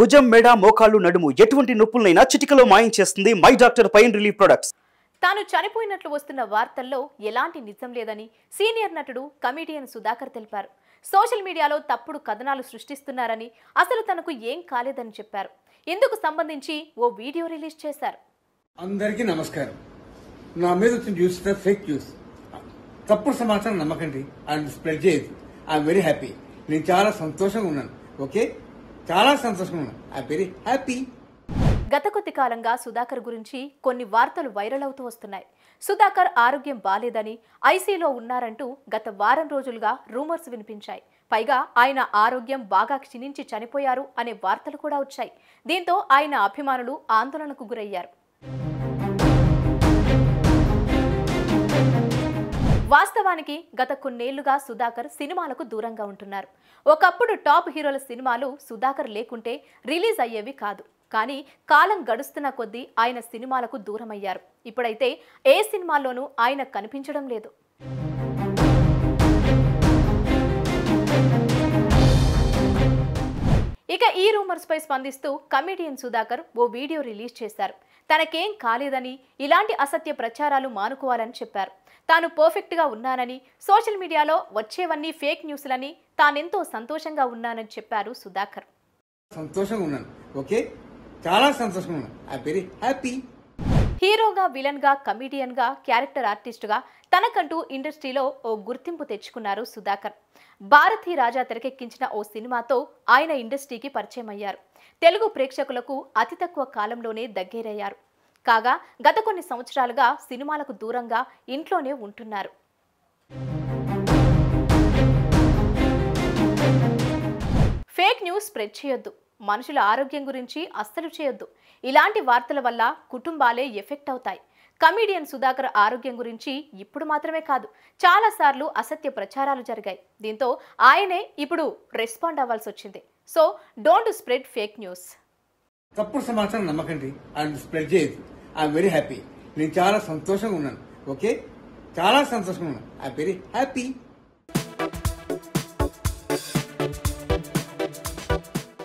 భుజం మెడ మోకాళ్ళు నడుము ఎటువంటి నొప్పులనైనా చిటికలో మాయించేస్తుంది my doctor pain relief products తాను చనిపోయినట్లు వస్తున్న వార్తల్లో ఎలాంటి నిజం లేదని సీనియర్ నటుడు కమిడియన్ సుధాకర్ తెలిపారు సోషల్ మీడియాలో తప్పుడు కథనాలు సృష్టిస్తున్నారని అసలు తనకు ఏం కాలేదని చెప్పారు ఇందుకు సంబంధించి ఓ వీడియో రిలీజ్ చేశారు అందరికీ నమస్కారం నా మీద వచ్చిన న్యూస్ ఫేక్ న్యూస్ తప్పుడు సమాచారం నమ్మకండి అండ్ స్ప్రెడ్ చేయదు ఐఎమ్ వెరీ హ్యాపీ నేను చాలా సంతోషంగా ఉన్నాను ఓకే చాలా సంతోషంగా వెరీ హ్యాపీ గత కొద్ది కాలంగా సుధాకర్ గురించి కొన్ని వార్తలు వైరల్ అవుతూ వస్తున్నాయి సుధాకర్ ఆరోగ్యం బాలేదని ఐసీలో ఉన్నారంటూ గత వారం రోజులుగా రూమర్స్ వినిపించాయి పైగా ఆయన ఆరోగ్యం బాగా క్షీణించి చనిపోయారు అనే వార్తలు కూడా వచ్చాయి దీంతో ఆయన అభిమానులు ఆందోళనకు గురయ్యారు వాస్తవానికి గత కొన్నేళ్లుగా సుధాకర్ సినిమాలకు దూరంగా ఉంటున్నారు ఒకప్పుడు టాప్ హీరోల సినిమాలు సుధాకర్ లేకుంటే రిలీజ్ అయ్యేవి కాదు కానీ కాలం గడుస్తున్న కొద్దీ ఆయన సినిమాలకు దూరమయ్యారు ఇప్పుడైతే ఏ సినిమాల్లోనూ ఆయన కనిపించడం లేదు ఇక ఈ రూమర్స్ పై స్పందిస్తూ కమెడియన్ సుధాకర్ ఓ వీడియో రిలీజ్ చేశారు తనకేం కాలేదని ఇలాంటి అసత్య ప్రచారాలు మానుకోవాలని చెప్పారు తాను పర్ఫెక్ట్గా ఉన్నానని సోషల్ మీడియాలో వచ్చేవన్నీ ఫేక్ న్యూస్లని తానెంతో సంతోషంగా ఉన్నానని చెప్పారు సుధాకర్ హీరోగా విలన్ గా చాలా గా క్యారెక్టర్ ఆర్టిస్ట్ గా తనకంటూ ఇండస్ట్రీలో ఓ గుర్తింపు తెచ్చుకున్నారు సుధాకర్ భారతీ రాజా తెరకెక్కించిన ఓ సినిమాతో ఆయన ఇండస్ట్రీకి పరిచయం అయ్యారు తెలుగు ప్రేక్షకులకు అతి తక్కువ కాలంలోనే దగ్గేరయ్యారు కాగా గత కొన్ని సంవత్సరాలుగా సినిమాలకు దూరంగా ఇంట్లోనే ఉంటున్నారు ఫేక్ న్యూస్ స్ప్రెడ్ చేయొద్దు మనుషుల ఆరోగ్యం గురించి అస్సలు చేయొద్దు ఇలాంటి వార్తల వల్ల కుటుంబాలే ఎఫెక్ట్ అవుతాయి కమీడియన్ సుధాకర్ ఆరోగ్యం గురించి ఇప్పుడు మాత్రమే కాదు చాలాసార్లు అసత్య ప్రచారాలు జరిగాయి దీంతో ఆయనే ఇప్పుడు రెస్పాండ్ అవ్వాల్సి వచ్చింది so don't spread fake news తప్పుడు సమాచారం నమ్మకండి అండ్ స్ప్రెడ్ చేయదు ఐఎమ్ వెరీ హ్యాపీ నేను చాలా సంతోషంగా ఉన్నాను ఓకే చాలా సంతోషంగా ఉన్నాను ఐ వెరీ హ్యాపీ